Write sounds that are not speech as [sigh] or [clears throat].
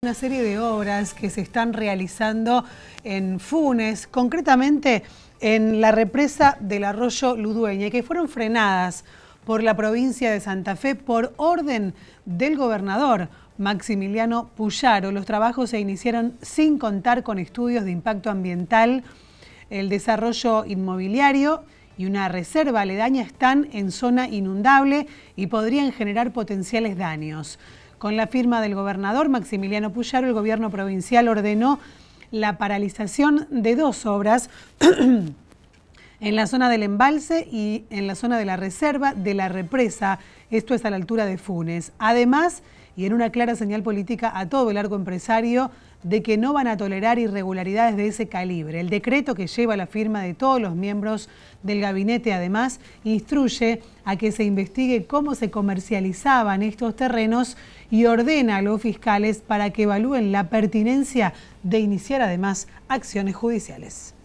Una serie de obras que se están realizando en Funes, concretamente en la represa del arroyo Ludueña, que fueron frenadas por la provincia de Santa Fe por orden del gobernador Maximiliano Puyaro. Los trabajos se iniciaron sin contar con estudios de impacto ambiental, el desarrollo inmobiliario y una reserva aledaña están en zona inundable y podrían generar potenciales daños. Con la firma del gobernador Maximiliano Puyaro, el gobierno provincial ordenó la paralización de dos obras [clears throat] en la zona del embalse y en la zona de la reserva de la represa, esto es a la altura de Funes. Además, y en una clara señal política a todo el arco empresario de que no van a tolerar irregularidades de ese calibre. El decreto que lleva la firma de todos los miembros del gabinete, además, instruye a que se investigue cómo se comercializaban estos terrenos y ordena a los fiscales para que evalúen la pertinencia de iniciar además acciones judiciales.